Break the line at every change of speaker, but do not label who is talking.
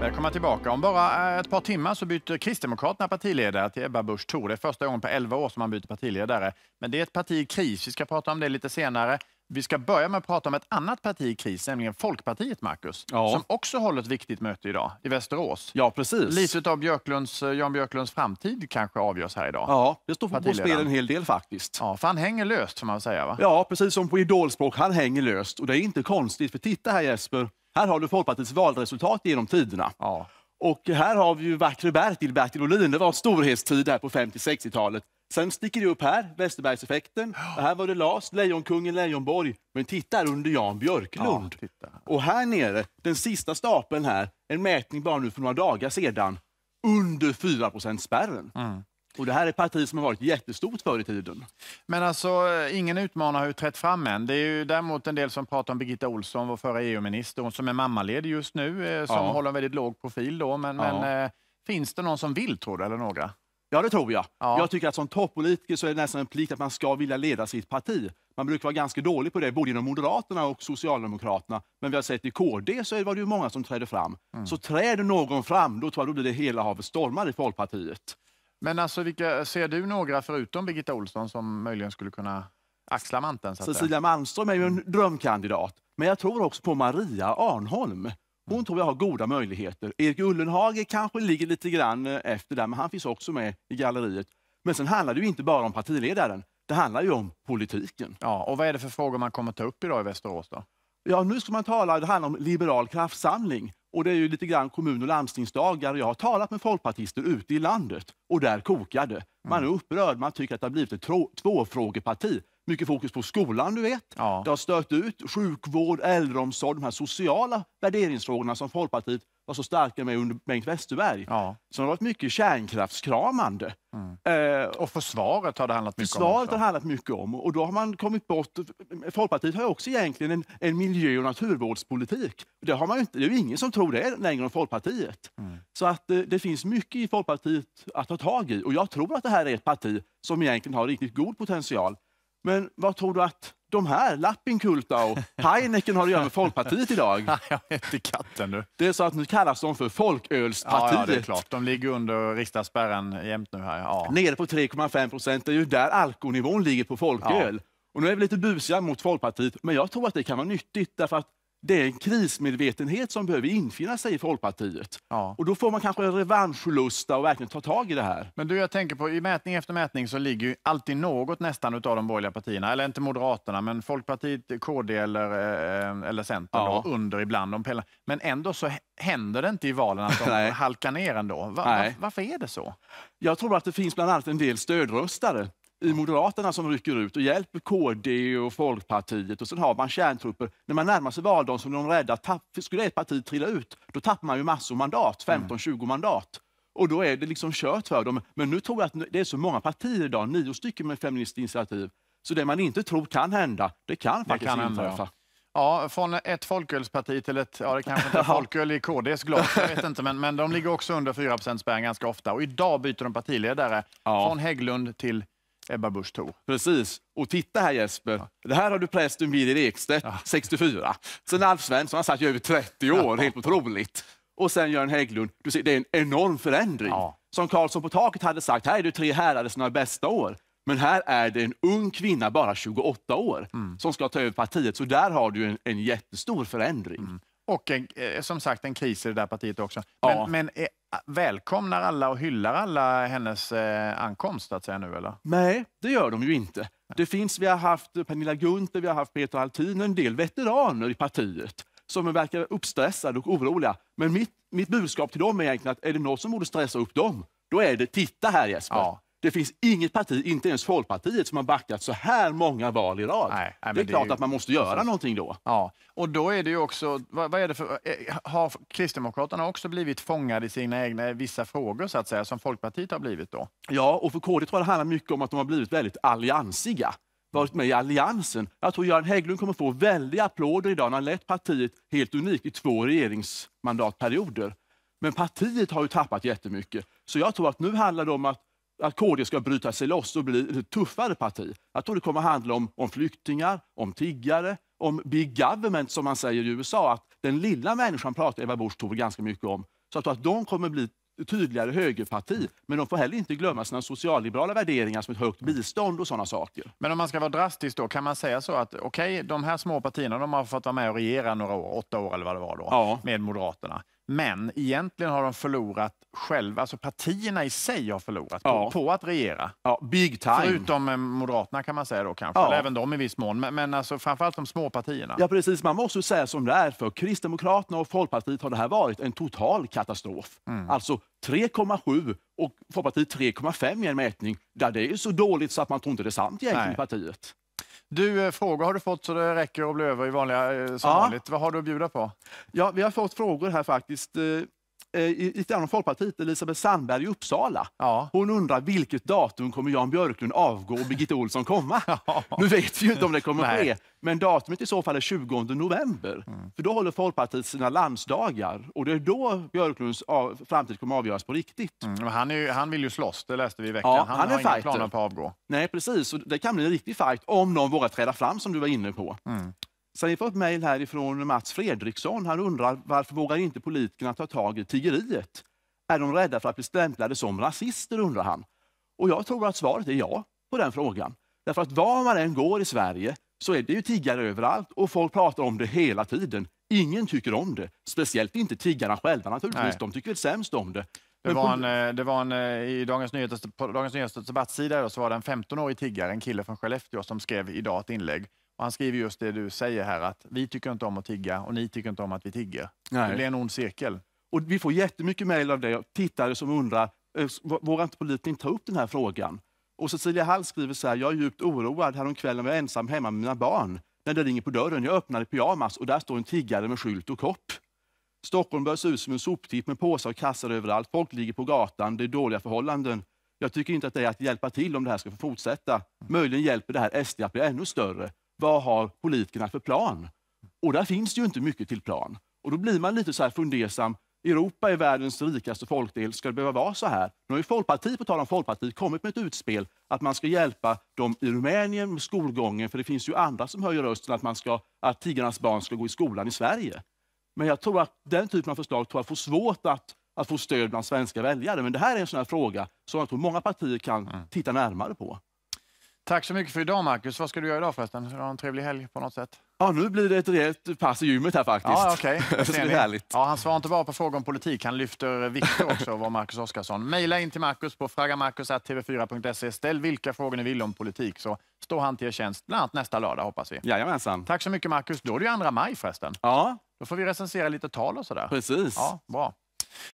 Välkomna tillbaka. Om bara eh, ett par timmar så byter Kristdemokraterna partiledare till Ebba Busch Thor. Det är första gången på 11 år som man byter partiledare. Men det är ett parti i kris. Vi ska prata om det lite senare. Vi ska börja med att prata om ett annat parti i kris, nämligen Folkpartiet, Marcus. Ja. Som också håller ett viktigt möte idag i Västerås. Ja, precis. Lite av Björklunds, eh, Jan Björklunds framtid kanske avgörs här idag. Ja, det står på spel en hel del faktiskt. Ja, för han hänger löst får man säga va? Ja, precis som på
idolspråk, han hänger löst. Och det är inte konstigt, för titta här Jesper. Här har du Folkpartiets valresultat genom tiderna. Ja. Och här har vi ju vackre Bertil, Bertil Ohlin. Det var storhetstid här på 50-60-talet. Sen sticker det upp här, Westerbergseffekten. Ja. Här var det Lars, Lejonkungen, Lejonborg. Men titta här under Jan Björklund. Ja, och här nere, den sista stapeln här, en mätning bara nu för några dagar sedan, under 4 spärren. Mm. Och det här är ett parti som har varit jättestort förr i tiden.
Men alltså, ingen utmanare har ju trätt fram än. Det är ju däremot en del som pratar om Birgitta Olsson, vår förra EU-minister, hon som är mammaledig just nu, eh, som ja. håller en väldigt låg profil då. Men, ja. men eh, finns det någon som vill, tror du, eller några? Ja, det tror jag.
Ja. Jag tycker att som toppolitiker så är det nästan en plikt att man ska vilja leda sitt parti. Man brukar vara ganska dålig på det, både inom Moderaterna och Socialdemokraterna. Men vi har sett i KD så var det ju många som trädde fram. Mm. Så träder någon fram, då tror jag då blir det hela havet stormar i Folkpartiet.
Men alltså, vilka, ser du några förutom Birgitta Olsson som möjligen skulle kunna axla manteln? Så Cecilia Malmström är ju en mm. drömkandidat. Men jag tror också på Maria Arnholm. Hon mm. tror jag har goda
möjligheter. Erik Ullenhage kanske ligger lite grann eh, efter där, men han finns också med i galleriet. Men sen handlar det ju inte bara om partiledaren. Det handlar ju om politiken. Ja, och vad är det för frågor man kommer ta upp idag i Västerås då? Ja, nu ska man tala, det handlar om liberal kraftsamling. Och det är ju lite grann kommun och landstingsdagar. Jag har talat med folkpartister ute i landet och där kokar Man är mm. upprörd, man tycker att det har blivit ett tvåfrågeparti. Mycket fokus på skolan, du vet. Ja. Det har stört ut sjukvård, äldreomsorg, de här sociala värderingsfrågorna som Folkpartiet var så starka med under Bengt Westerberg. Ja. Så det har varit mycket kärnkraftskramande.
Mm. Eh, och försvaret har det handlat mycket försvaret om. Försvaret har
handlat mycket om. Och då har man kommit bort. Folkpartiet har också egentligen en, en miljö och naturvårdspolitik. Det, har man inte, det är ingen som tror det längre om Folkpartiet. Mm. Så att eh, det finns mycket i Folkpartiet att ta tag i. Och jag tror att det här är ett parti som egentligen har riktigt god potential. Men vad tror du att de här,
Lappinkultau, Heineken har att göra med Folkpartiet idag. Jag inte katten du. Det är så att nu kallas de för Folkölspartiet. Ja, ja, det är klart. De ligger under riksdagsspärren jämt nu här. Ja. Nere
på 3,5 procent. Det är ju där alkoholnivån ligger på folköl. Ja. Och nu är vi lite busiga mot Folkpartiet, men jag tror att det kan vara nyttigt därför att det är en krismedvetenhet som behöver infinna sig i
Folkpartiet. Ja. Och då får man kanske en revanschlusta och verkligen ta tag i det här. Men du, jag tänker på i mätning efter mätning så ligger ju alltid något nästan utav de borgerliga partierna, eller inte Moderaterna, men Folkpartiet, KD eller, eh, eller Centern ja. då, under ibland. De men ändå så händer det inte i valen att de halkar ner ändå. Var, var, varför är det så? Jag tror att det finns bland annat en
del stödröstare i Moderaterna som rycker ut och hjälper KD och Folkpartiet och sen har man kärntrupper. När man närmar sig valdagen så är de rädda skulle ett parti trilla ut, då tappar man ju massor mandat, 15-20 mm. mandat. Och då är det liksom kört för dem. Men nu tror jag att det är så många partier idag, nio stycken med Feministiskt så det man inte tror kan hända, det kan faktiskt kan inträffa.
Ja, från ett folkölsparti till ett, ja det kanske inte är folköl i KDs glas, jag vet inte, men, men de ligger också under 4 spärren ganska ofta. Och idag byter de partiledare, ja. från Hägglund till Ebba Busch Thor. Precis. Och titta här Jesper, ja. det här har du prästen
Birger Ekstedt, ja. 64. Sen Alf Svensson, han satt ju över 30 år, ja. helt otroligt. Och sen Göran Hägglund, du ser, det är en enorm förändring. Som Karlsson på taket hade sagt, här är det tre herrar i sina bästa år. Men här är det en ung kvinna, bara 28 år, mm. som ska ta över
partiet. Så där har du en, en jättestor förändring. Mm. Och en, eh, som sagt en kris i det där partiet också. Men, ja. men är, eh, välkomnar alla och hyllar alla hennes eh, ankomst att säga nu eller? Nej, det gör de ju inte. Det finns, vi har haft Pernilla Gunther, vi har haft Peter
Altin, en del veteraner i partiet som verkar uppstressade och oroliga. Men mitt, mitt budskap till dem är egentligen att är det något som borde stressa upp dem, då är det titta här Jesper. Ja. Det finns inget parti, inte ens Folkpartiet, som har backat så här många val i rad. Nej, nej, det är det är att man måste göra någonting då. Ja,
och då är det ju också, vad, vad, är det för, eh, har Kristdemokraterna också blivit fångade i sina egna vissa frågor så att säga, som Folkpartiet har blivit då?
Ja, och för KD tror jag det handlar mycket om att de har blivit väldigt alliansiga varit med i Alliansen. Jag tror Göran Hägglund kommer få väldiga applåder idag. Han har lett partiet helt unikt i två regeringsmandatperioder. Men partiet har ju tappat jättemycket. Så jag tror att nu handlar det om att att KD ska bryta sig loss och bli ett tuffare parti. Jag tror det kommer handla om, om flyktingar, om tiggare, om big government som man säger i USA. Att den lilla människan pratar Eva Busch Thor ganska mycket om. Så jag tror att de kommer bli tydligare högerparti, men de får heller inte glömma sina socialliberala värderingar som ett högt bistånd och sådana saker.
Men om man ska vara drastisk då, kan man säga så att okej, okay, de här små partierna de har fått vara med och regera några år, åtta år eller vad det var då, ja. med Moderaterna. Men egentligen har de förlorat själva, alltså partierna i sig har förlorat ja. på, på, att regera. Ja, big time. Förutom eh, Moderaterna kan man säga då kanske, ja. eller även de i viss mån, men, men alltså framförallt de små partierna.
Ja precis, man måste säga som det är, för Kristdemokraterna och Folkpartiet har det här varit en total katastrof. Mm. Alltså 3,7 och Folkpartiet 3,5 i en mätning, där det är så dåligt så att man tror inte det är sant egentligen i partiet.
Du, eh, frågor har du fått så det räcker och blir över i vanliga, eh, som ja. vanligt. Vad har du att bjuda på? Ja, vi har fått frågor här faktiskt. Eh,
Eh, i, i Folkpartiet, Elisabeth Sandberg i Uppsala. Ja. Hon undrar vilket datum kommer Jan Björklund avgå och Birgitta Olsson komma? Ja. Nu vet vi ju inte om det kommer ske, men datumet i så fall är 20 november. Mm. För då håller Folkpartiet sina landsdagar och det är då Björklunds av, framtid kommer avgöras på riktigt. Mm. Han, är, han, vill ju slåss, det läste vi i veckan. Ja, han, han har inga planer på att avgå. Nej, precis. Och det kan bli en riktig fight om någon vågar träda fram, som du var inne på. Mm. Sen får jag ett mejl härifrån Mats Fredriksson. Han undrar varför vågar inte politikerna ta tag i tiggeriet? Är de rädda för att bli stämplade som rasister? undrar han. Och jag tror att svaret är ja på den frågan. Därför att var man än går i Sverige så är det ju tiggare överallt och folk pratar om det hela tiden. Ingen tycker om det, speciellt inte tiggarna själva naturligtvis. Nej.
De tycker väl sämst om det. Det var, en, eh, det var en, eh, i Dagens Nyheters, på Dagens Nyheters debattsida då, så var det en 15-årig tiggare, en kille från Skellefteå, som skrev idag ett inlägg och han skriver just det du säger här, att vi tycker inte om att tigga och ni tycker inte om att vi tigger. Nej. Det blir en ond cirkel.
Och vi får jättemycket mejl av det, tittare som undrar, eh, vågar inte politiken ta upp den här frågan? Och Cecilia Hall skriver så här, jag är djupt oroad. Häromkvällen var jag ensam hemma med mina barn. När det ringer på dörren, jag öppnar i pyjamas och där står en tiggare med skylt och kopp. Stockholm börjar se ut som en soptipp med påsar och kassar överallt. Folk ligger på gatan, det är dåliga förhållanden. Jag tycker inte att det är att hjälpa till om det här ska få fortsätta. Möjligen hjälper det här SD att bli ännu större vad har politikerna för plan? Och där finns det ju inte mycket till plan. Och då blir man lite så här fundersam. Europa är världens rikaste folkdel, ska det behöva vara så här? Nu har ju Folkpartiet, på tal om Folkpartiet, kommit med ett utspel att man ska hjälpa dem i Rumänien med skolgången, för det finns ju andra som höjer rösten att, man ska, att tiggarnas barn ska gå i skolan i Sverige. Men jag tror att den typen av förslag tror jag får svårt att, att få stöd bland svenska väljare. Men det här är en sån fråga som jag tror många partier kan mm. titta närmare på.
Tack så mycket för idag Marcus. Vad ska du göra idag förresten? Du en trevlig helg på något sätt?
Ja, nu blir det ett rejält pass i gymmet här faktiskt. Ja, okay. det är härligt.
Ja, han svarar inte bara på frågor om politik, han lyfter vikter också, var Marcus Oskarsson. Mejla in till Marcus på fragamarcus.tv4.se. Ställ vilka frågor ni vill om politik så står han till er tjänst, bland annat nästa lördag hoppas vi. Jajamensan. Tack så mycket Marcus. Då är det ju andra maj förresten. Ja. Då får vi recensera lite tal och sådär. Precis. Ja, bra.